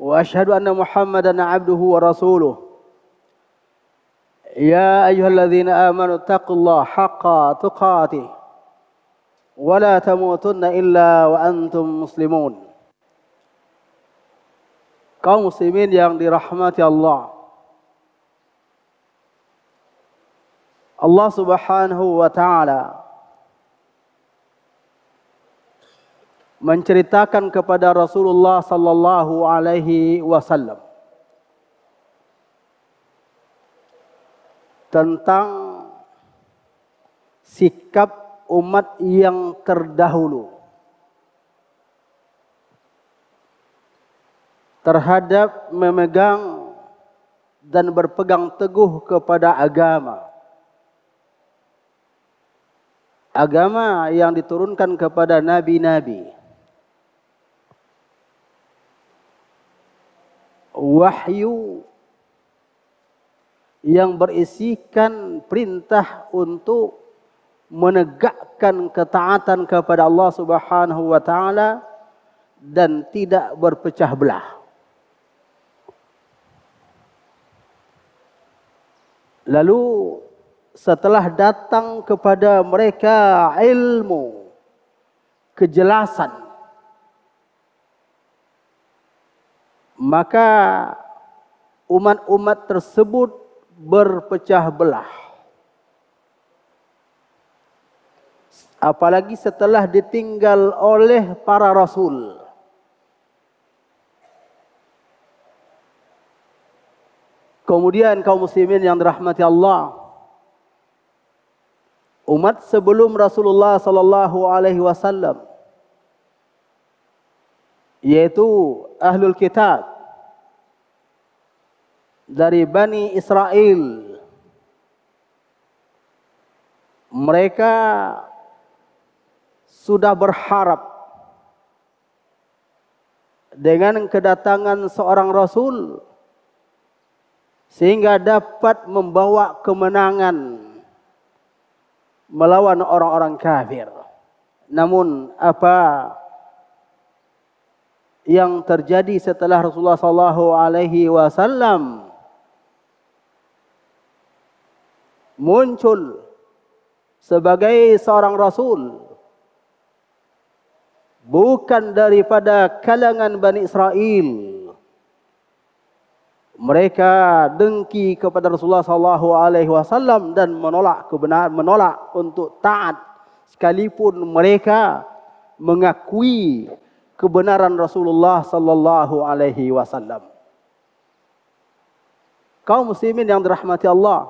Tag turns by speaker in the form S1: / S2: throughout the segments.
S1: وأشهد أن محمدا عبده ورسوله يا أيها الذين آمنوا اتقوا الله حق تقاته ولا تموتن إلا وأنتم مسلمون kaum muslimin yang dirahmati Allah Allah subhanahu wa ta'ala menceritakan kepada Rasulullah sallallahu alaihi wasallam tentang sikap umat yang terdahulu terhadap memegang dan berpegang teguh kepada agama agama yang diturunkan kepada nabi-nabi. wahyu yang berisikan perintah untuk menegakkan ketaatan kepada Allah Subhanahu wa taala dan tidak berpecah belah. Lalu setelah datang kepada mereka ilmu kejelasan maka umat-umat tersebut berpecah belah. Apalagi setelah ditinggal oleh para rasul. Kemudian kaum muslimin yang dirahmati Allah. Umat sebelum Rasulullah sallallahu alaihi wasallam yaitu ahlul kitab dari Bani Israel. Mereka sudah berharap dengan kedatangan seorang Rasul sehingga dapat membawa kemenangan melawan orang-orang kafir. Namun apa yang terjadi setelah Rasulullah SAW? muncul sebagai seorang rasul bukan daripada kalangan Bani Israel. Mereka dengki kepada Rasulullah sallallahu alaihi wasallam dan menolak kebenaran, menolak untuk taat sekalipun mereka mengakui kebenaran Rasulullah sallallahu alaihi wasallam. Kaum muslimin yang dirahmati Allah,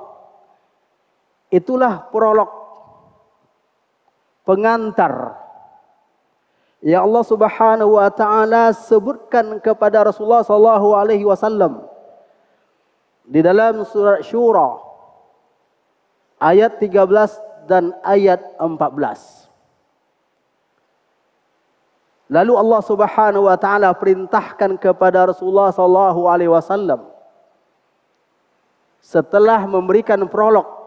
S1: itulah prolog pengantar Ya Allah Subhanahu wa taala sebutkan kepada Rasulullah sallallahu alaihi wasallam di dalam surah Syura ayat 13 dan ayat 14. Lalu Allah Subhanahu wa taala perintahkan kepada Rasulullah sallallahu alaihi wasallam setelah memberikan prolog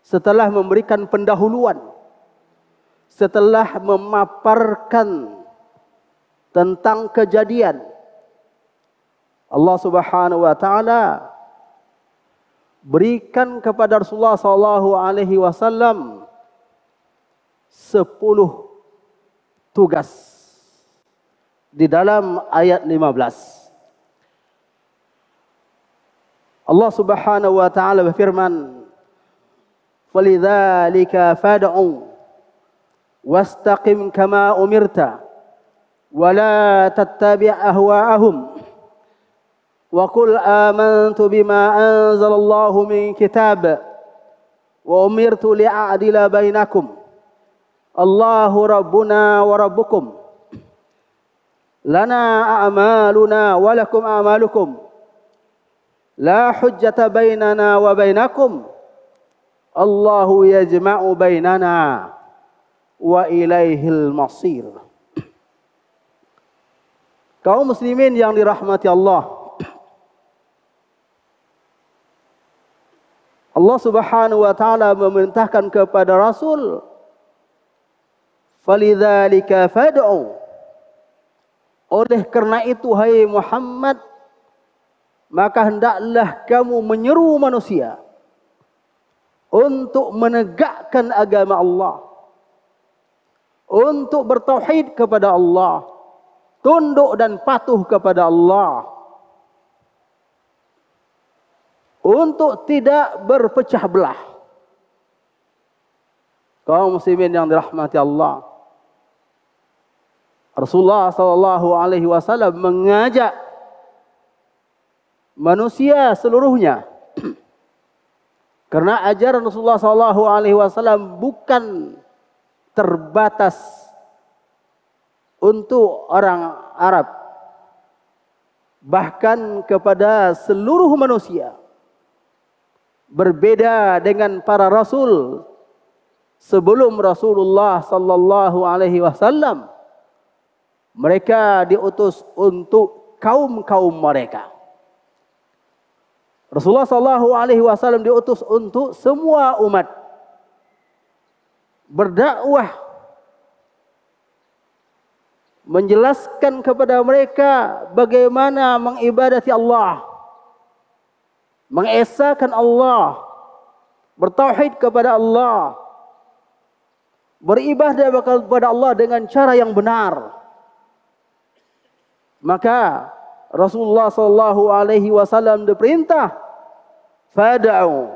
S1: setelah memberikan pendahuluan setelah memaparkan tentang kejadian Allah Subhanahu wa taala berikan kepada Rasulullah sallallahu alaihi wasallam 10 tugas di dalam ayat 15 Allah Subhanahu wa taala berfirman فلذلك فادع واستقم كما أمرت ولا تتبع أهواءهم وقل آمنت بما أنزل الله من كتاب وأمرت لأعدل بينكم الله ربنا وربكم لنا أعمالنا ولكم أعمالكم لا حجة بيننا وبينكم Allahu yajma'u bainana wa ilaihil masir. Kaum muslimin yang dirahmati Allah. Allah Subhanahu wa taala memerintahkan kepada Rasul Falidzalika fad'u. Oleh karena itu hai Muhammad maka hendaklah kamu menyeru manusia untuk menegakkan agama Allah. Untuk bertauhid kepada Allah. Tunduk dan patuh kepada Allah. Untuk tidak berpecah belah. Kaum muslimin yang dirahmati Allah. Rasulullah SAW mengajak manusia seluruhnya Karena ajaran Rasulullah sallallahu alaihi wasallam bukan terbatas untuk orang Arab bahkan kepada seluruh manusia berbeda dengan para rasul sebelum Rasulullah sallallahu alaihi wasallam mereka diutus untuk kaum-kaum mereka -kaum Rasulullah sallallahu alaihi wasallam diutus untuk semua umat berdakwah menjelaskan kepada mereka bagaimana mengibadati Allah mengesakan Allah bertauhid kepada Allah beribadah kepada Allah dengan cara yang benar maka Rasulullah sallallahu alaihi wasallam diperintah fad'u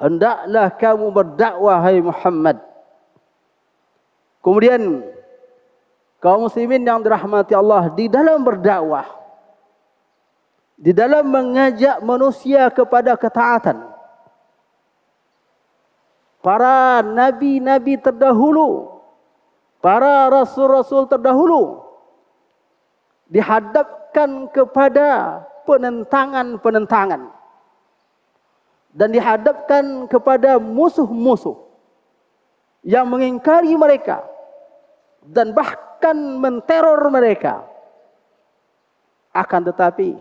S1: hendaklah kamu berdakwah hai Muhammad kemudian kaum muslimin yang dirahmati Allah di dalam berdakwah di dalam mengajak manusia kepada ketaatan para nabi-nabi terdahulu para rasul-rasul terdahulu dihadap dihadapkan kepada penentangan-penentangan dan dihadapkan kepada musuh-musuh yang mengingkari mereka dan bahkan menteror mereka akan tetapi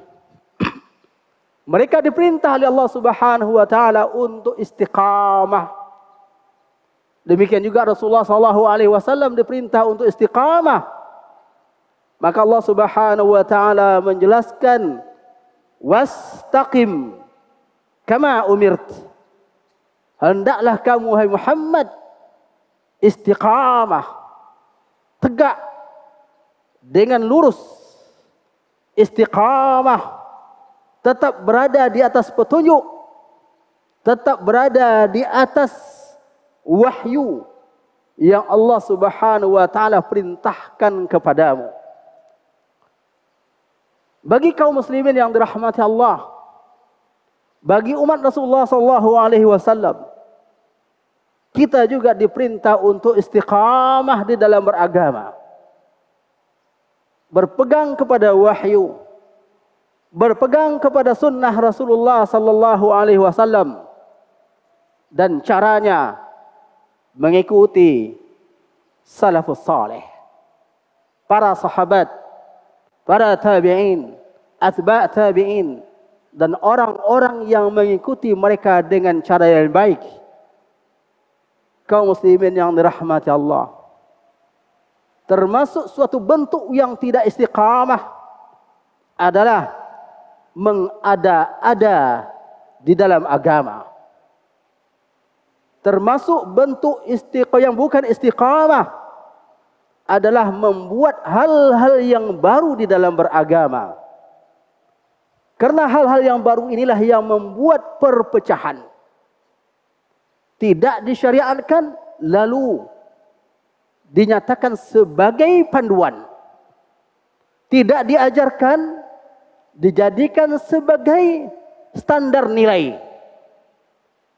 S1: mereka diperintah oleh Allah Subhanahu wa taala untuk istiqamah demikian juga Rasulullah sallallahu alaihi wasallam diperintah untuk istiqamah Maka Allah Subhanahu wa taala menjelaskan wastaqim kama umirt. Hendaklah kamu hai Muhammad istiqamah tegak dengan lurus istiqamah tetap berada di atas petunjuk tetap berada di atas wahyu yang Allah Subhanahu wa taala perintahkan kepadamu bagi kaum muslimin yang dirahmati Allah, bagi umat Rasulullah sallallahu alaihi wasallam, kita juga diperintah untuk istiqamah di dalam beragama. Berpegang kepada wahyu, berpegang kepada sunnah Rasulullah sallallahu alaihi wasallam dan caranya mengikuti salafus saleh para sahabat para tabi'in atba tabi'in dan orang-orang yang mengikuti mereka dengan cara yang baik. Kaum muslimin yang dirahmati Allah. Termasuk suatu bentuk yang tidak istiqamah adalah mengada-ada di dalam agama. Termasuk bentuk istiqamah yang bukan istiqamah adalah membuat hal-hal yang baru di dalam beragama. Beragama. Karena hal-hal yang baru inilah yang membuat perpecahan. Tidak disyariatkan lalu dinyatakan sebagai panduan. Tidak diajarkan dijadikan sebagai standar nilai.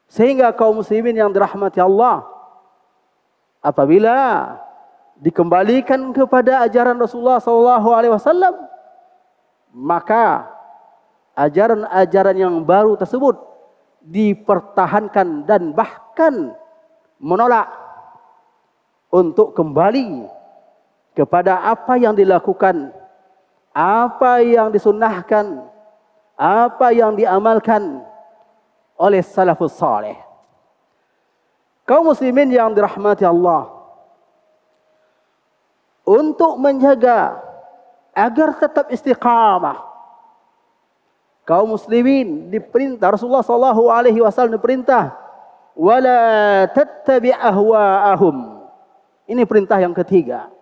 S1: Sehingga kaum muslimin yang dirahmati Allah apabila dikembalikan kepada ajaran Rasulullah sallallahu alaihi wasallam maka ajaran-ajaran yang baru tersebut dipertahankan dan bahkan menolak untuk kembali kepada apa yang dilakukan, apa yang disunnahkan, apa yang diamalkan oleh salafus salih. Kau muslimin yang dirahmati Allah, untuk menjaga agar tetap istiqamah, kaum muslimin diperintah Rasulullah sallallahu alaihi wasallam diperintah wala tattabi ahwaahum. Ini perintah yang ketiga.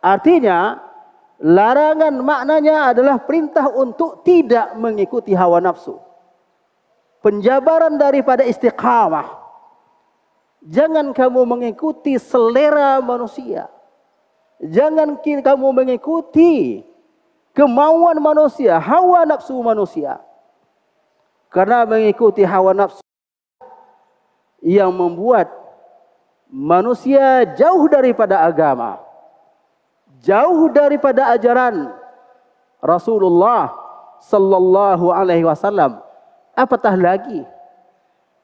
S1: Artinya larangan maknanya adalah perintah untuk tidak mengikuti hawa nafsu. Penjabaran daripada istiqamah. Jangan kamu mengikuti selera manusia. Jangan kamu mengikuti kemauan manusia, hawa nafsu manusia. Karena mengikuti hawa nafsu yang membuat manusia jauh daripada agama, jauh daripada ajaran Rasulullah sallallahu alaihi wasallam. Apatah lagi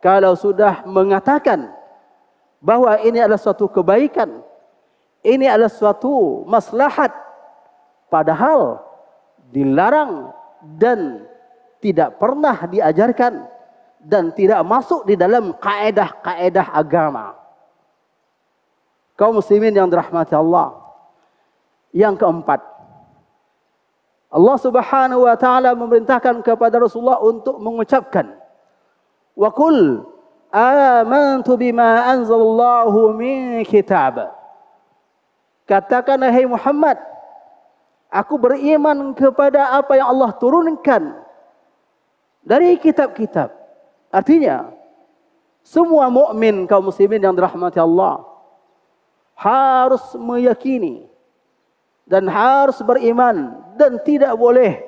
S1: kalau sudah mengatakan bahwa ini adalah suatu kebaikan, ini adalah suatu maslahat padahal dilarang dan tidak pernah diajarkan dan tidak masuk di dalam kaedah-kaedah agama. kau muslimin yang dirahmati Allah. Yang keempat. Allah subhanahu wa ta'ala memerintahkan kepada Rasulullah untuk mengucapkan. Wa kul amantu bima anzalallahu min kitab. Katakanlah hai hey Muhammad. Muhammad. Aku beriman kepada apa yang Allah turunkan dari kitab-kitab. Artinya, semua mukmin kaum muslimin yang dirahmati Allah harus meyakini dan harus beriman dan tidak boleh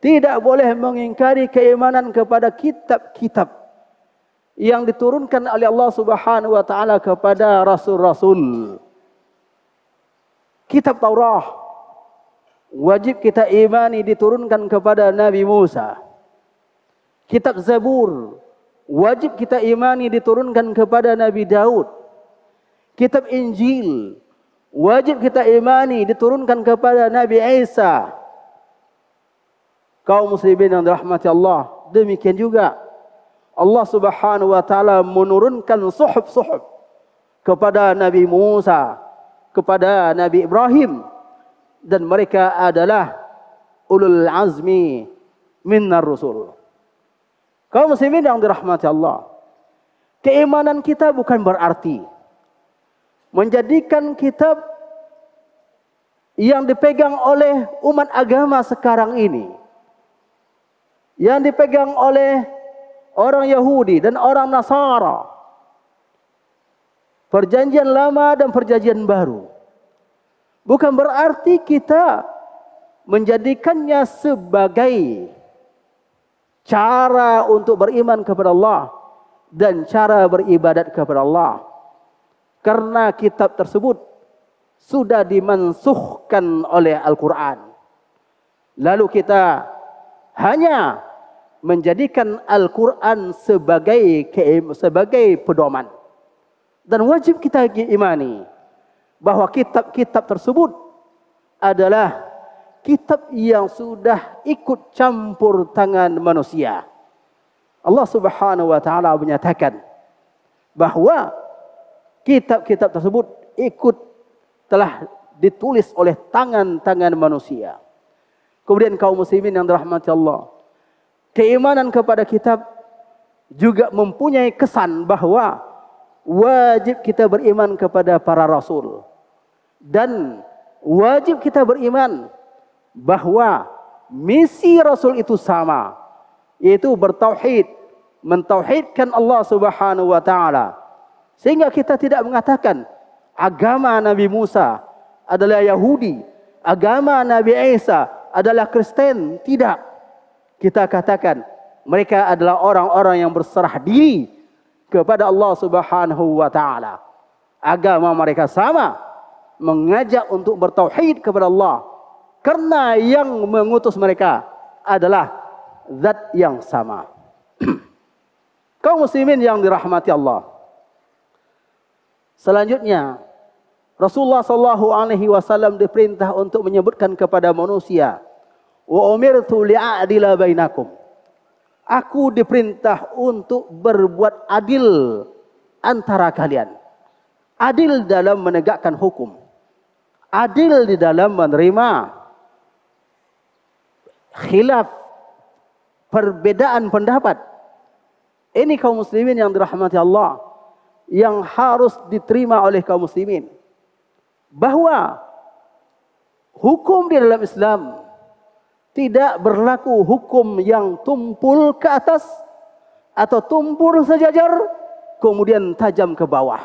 S1: tidak boleh mengingkari keimanan kepada kitab-kitab yang diturunkan oleh Allah Subhanahu wa taala kepada rasul-rasul. Kitab Taurat, wajib kita imani diturunkan kepada Nabi Musa. Kitab Zabur wajib kita imani diturunkan kepada Nabi Daud. Kitab Injil wajib kita imani diturunkan kepada Nabi Isa. Kaum muslimin yang dirahmati Allah, demikian juga Allah Subhanahu wa taala menurunkan suhuf-suhuf kepada Nabi Musa, kepada Nabi Ibrahim, dan mereka adalah ulul azmi minar rusul. Kaum muslimin yang dirahmati Allah. Keimanan kita bukan berarti menjadikan kitab yang dipegang oleh umat agama sekarang ini yang dipegang oleh orang Yahudi dan orang Nasara perjanjian lama dan perjanjian baru bukan berarti kita menjadikannya sebagai cara untuk beriman kepada Allah dan cara beribadat kepada Allah. Karena kitab tersebut sudah dimansuhkan oleh Al-Quran. Lalu kita hanya menjadikan Al-Quran sebagai sebagai pedoman. Dan wajib kita imani. bahwa kitab-kitab tersebut adalah kitab yang sudah ikut campur tangan manusia. Allah Subhanahu wa taala menyatakan bahwa kitab-kitab tersebut ikut telah ditulis oleh tangan-tangan manusia. Kemudian kaum muslimin yang dirahmati Allah, keimanan kepada kitab juga mempunyai kesan bahwa wajib kita beriman kepada para rasul dan wajib kita beriman bahwa misi rasul itu sama yaitu bertauhid mentauhidkan Allah Subhanahu wa taala sehingga kita tidak mengatakan agama Nabi Musa adalah Yahudi agama Nabi Isa adalah Kristen tidak kita katakan mereka adalah orang-orang yang berserah diri kepada Allah Subhanahu wa taala. Agama mereka sama mengajak untuk bertauhid kepada Allah karena yang mengutus mereka adalah zat yang sama. Kaum muslimin yang dirahmati Allah. Selanjutnya Rasulullah sallallahu alaihi wasallam diperintah untuk menyebutkan kepada manusia wa umirtu li'adila bainakum Aku diperintah untuk berbuat adil antara kalian. Adil dalam menegakkan hukum. Adil di dalam menerima khilaf perbedaan pendapat. Ini kaum muslimin yang dirahmati Allah yang harus diterima oleh kaum muslimin. Bahwa hukum di dalam Islam tidak berlaku hukum yang tumpul ke atas atau tumpul sejajar kemudian tajam ke bawah.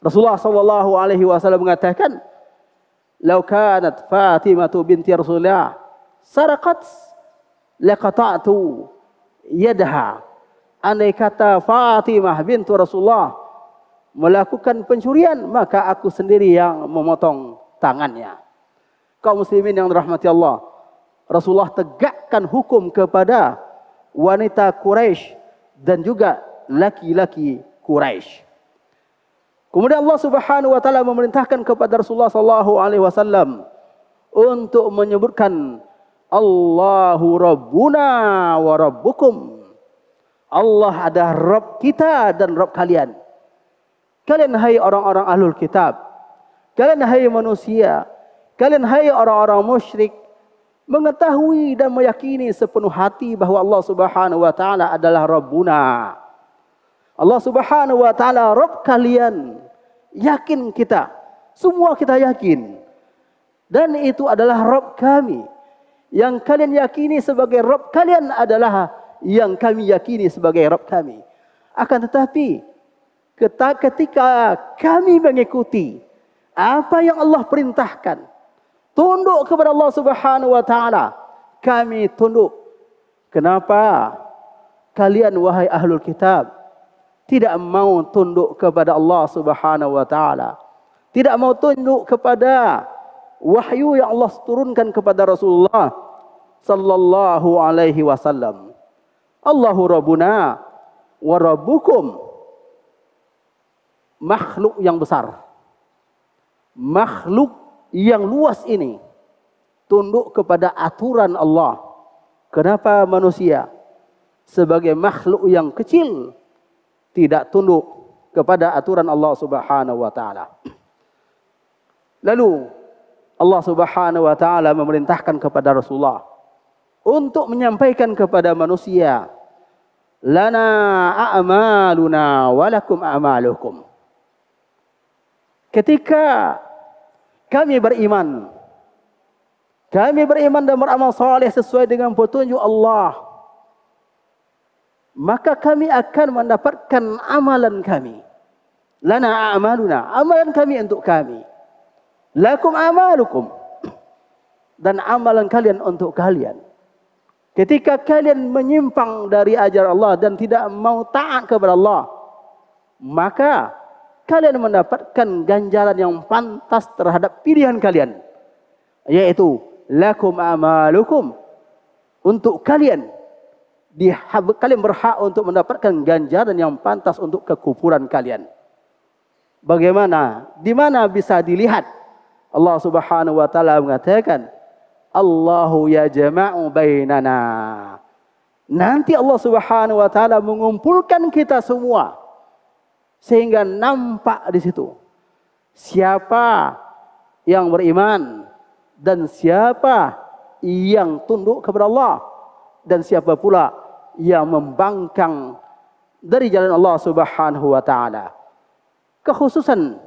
S1: Rasulullah sallallahu alaihi wasallam mengatakan, "Lau kanat Fatimah binti Rasulullah sarqat laqata'tu yadaha." Andai kata Fatimah bintu Rasulullah melakukan pencurian, maka aku sendiri yang memotong tangannya. Kaum muslimin yang dirahmati Allah, Rasulullah tegakkan hukum kepada wanita Quraisy dan juga laki-laki Quraisy. Kemudian Allah Subhanahu wa taala memerintahkan kepada Rasulullah sallallahu alaihi wasallam untuk menyebutkan Allahu rabbuna wa rabbukum. Allah adalah Rabb kita dan Rabb kalian. Kalian hai orang-orang ahlul kitab. Kalian hai manusia. Kalian hai orang-orang musyrik mengetahui dan meyakini sepenuh hati bahawa Allah Subhanahu wa taala adalah Rabbuna. Allah Subhanahu wa taala Rabb kalian. Yakin kita. Semua kita yakin. Dan itu adalah Rabb kami. Yang kalian yakini sebagai Rabb kalian adalah yang kami yakini sebagai Rabb kami. Akan tetapi ketika kami mengikuti apa yang Allah perintahkan, tunduk kepada Allah Subhanahu wa taala. Kami tunduk. Kenapa? Kalian wahai ahlul kitab tidak mau tunduk kepada Allah Subhanahu wa taala. Tidak mau tunduk kepada wahyu yang Allah turunkan kepada Rasulullah sallallahu alaihi wasallam. Allahu rabbuna wa rabbukum makhluk yang besar. Makhluk yang luas ini tunduk kepada aturan Allah. Kenapa manusia sebagai makhluk yang kecil tidak tunduk kepada aturan Allah Subhanahu wa taala? Lalu Allah Subhanahu wa taala memerintahkan kepada Rasulullah untuk menyampaikan kepada manusia lana a'maluna wa lakum a'malukum. Ketika kami beriman. Kami beriman dan beramal saleh sesuai dengan petunjuk Allah. Maka kami akan mendapatkan amalan kami. Lana amaluna, amalan kami untuk kami. Lakum amalukum dan amalan kalian untuk kalian. Ketika kalian menyimpang dari ajaran Allah dan tidak mau taat kepada Allah, maka kalian mendapatkan ganjaran yang pantas terhadap pilihan kalian yaitu lakum amalukum untuk kalian di kalian berhak untuk mendapatkan ganjaran yang pantas untuk kekufuran kalian bagaimana di mana bisa dilihat Allah Subhanahu wa taala mengatakan Allahu Ya yajma'u bainana nanti Allah Subhanahu wa taala mengumpulkan kita semua sehingga nampak di situ siapa yang beriman dan siapa yang tunduk kepada Allah dan siapa pula yang membangkang dari jalan Allah Subhanahu wa taala. Kekhususan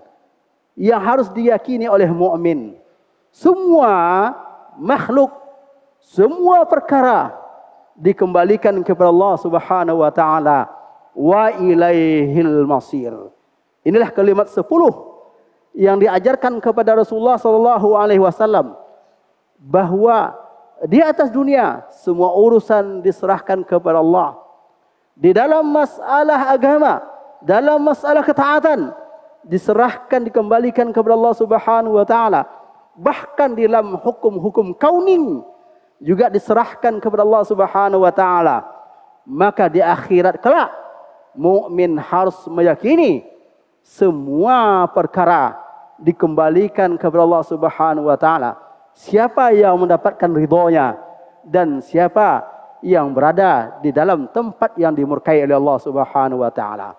S1: yang harus diyakini oleh mukmin. Semua makhluk, semua perkara dikembalikan kepada Allah Subhanahu wa taala wa ilaihil masir. Inilah kalimat sepuluh yang diajarkan kepada Rasulullah sallallahu alaihi wasallam bahwa di atas dunia semua urusan diserahkan kepada Allah. Di dalam masalah agama, dalam masalah ketaatan diserahkan dikembalikan kepada Allah Subhanahu wa taala. Bahkan di dalam hukum-hukum kauning juga diserahkan kepada Allah Subhanahu wa taala. Maka di akhirat kelak mukmin harus meyakini semua perkara dikembalikan kepada Allah Subhanahu wa taala. Siapa yang mendapatkan ridhonya dan siapa yang berada di dalam tempat yang dimurkai oleh Allah Subhanahu wa taala.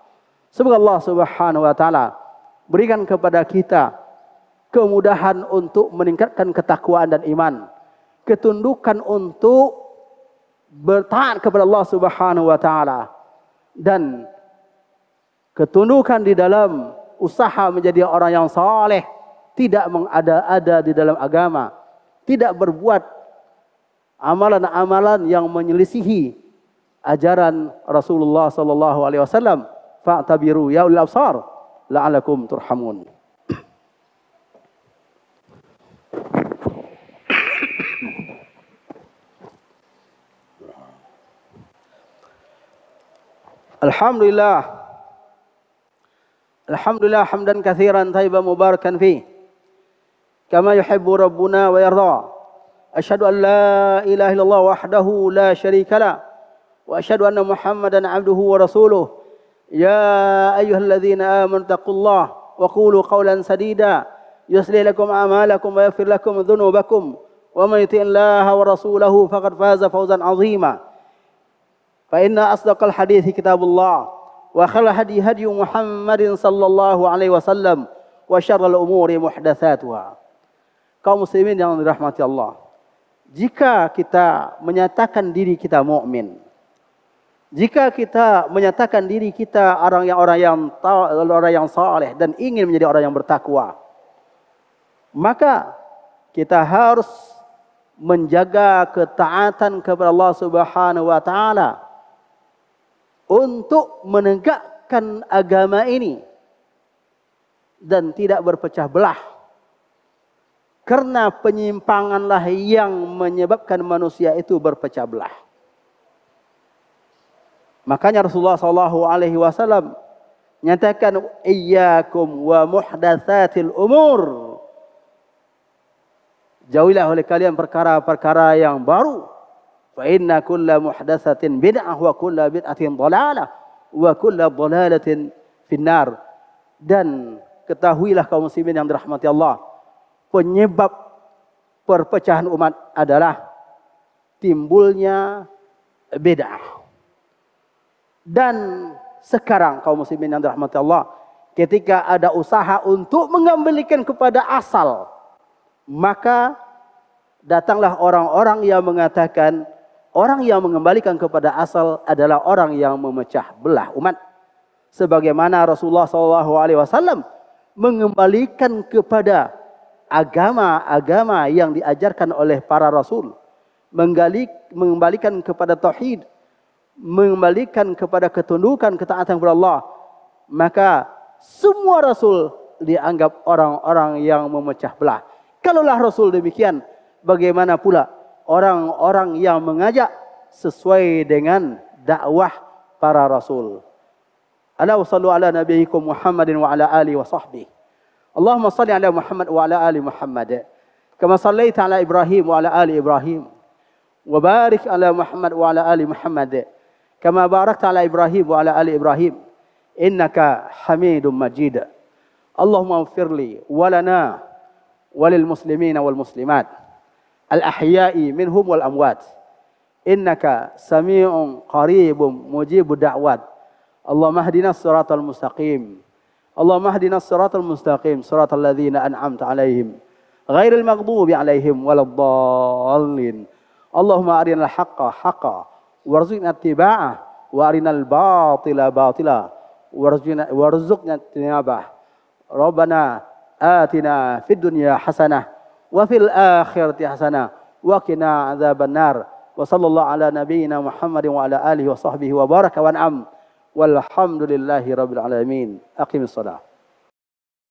S1: Semoga Allah Subhanahu wa taala berikan kepada kita kemudahan untuk meningkatkan ketakwaan dan iman, ketundukan untuk bertaat kepada Allah Subhanahu wa taala dan ketundukan di dalam usaha menjadi orang yang saleh, tidak mengada-ada di dalam agama, tidak berbuat amalan-amalan yang menyelisihi ajaran Rasulullah sallallahu alaihi wasallam, fa'tabiru ya ulil absar la'alakum turhamun. Alhamdulillah Alhamdulillah hamdan kathiran tayyiban mubarakan fi kama yuhibbu rabbuna wa yarda Ashhadu an la ilaha illallah wahdahu la sharika la wa ashhadu anna Muhammadan abduhu wa rasuluh يا أيها الذين آمنوا اتقوا الله وقولوا قولا سديدا يصلح لكم أعمالكم ويغفر لكم ذنوبكم ومن يطع الله ورسوله فقد فاز فوزا عظيما فإن أصدق الحديث كتاب الله وخير هدي هدي محمد صلى الله عليه وسلم وشر الأمور محدثاتها kaum muslimin yang dirahmati Allah. Jika kita menyatakan diri kita mukmin, jika kita menyatakan diri kita orang yang orang yang orang yang saleh dan ingin menjadi orang yang bertakwa, maka kita harus menjaga ketaatan kepada Allah Subhanahu wa taala untuk menegakkan agama ini dan tidak berpecah belah. Karena penyimpanganlah yang menyebabkan manusia itu berpecah belah. Makanya Rasulullah SAW alaihi wasallam nyatakan iyyakum wa muhdatsatil umur. Jauhilah oleh kalian perkara-perkara yang baru fa inna kulla muhdatsatin bid'ah wa kulla bid'atin dhalalah wa kulla dhalalatin finnar dan ketahuilah kaum muslimin yang dirahmati Allah penyebab perpecahan umat adalah timbulnya bid'ah dan sekarang kaum muslimin yang dirahmati Allah ketika ada usaha untuk mengembalikan kepada asal maka datanglah orang-orang yang mengatakan Orang yang mengembalikan kepada asal adalah orang yang memecah belah umat. Sebagaimana Rasulullah SAW mengembalikan kepada agama-agama yang diajarkan oleh para rasul, mengembalikan kepada tauhid, mengembalikan kepada ketundukan ketaatan kepada Allah, maka semua rasul dianggap orang-orang yang memecah belah. Kalaulah rasul demikian, bagaimana pula orang-orang yang mengajak sesuai dengan dakwah para rasul. Ala wa sallu ala nabiyikum Muhammadin wa ala ali wa sahbihi. Allahumma salli ala Muhammad wa ala ali Muhammad. Kama sallaita ala Ibrahim wa ala ali Ibrahim. Wa barik ala Muhammad wa ala ali Muhammad. Kama barakta ala Ibrahim wa ala ali Ibrahim. Innaka Hamidum Majid. Allahumma firli wa lana wa lil muslimina wal muslimat. الأحياء منهم والأموات إنك سميع قريب مجيب الدعوات اللهم اهدنا الصراط المستقيم اللهم اهدنا الصراط المستقيم صراط الذين أنعمت عليهم غير المغضوب عليهم ولا الضالين اللهم أرنا الحق حقا وارزقنا اتباعه وأرنا الباطل باطلا وارزقنا اجتنابه ربنا آتنا في الدنيا حسنه وفي الآخرة حسنة وقنا عذاب النار وصلى الله على نبينا محمد وعلى آله وصحبه وبارك وانعم والحمد لله رب العالمين أقم الصلاة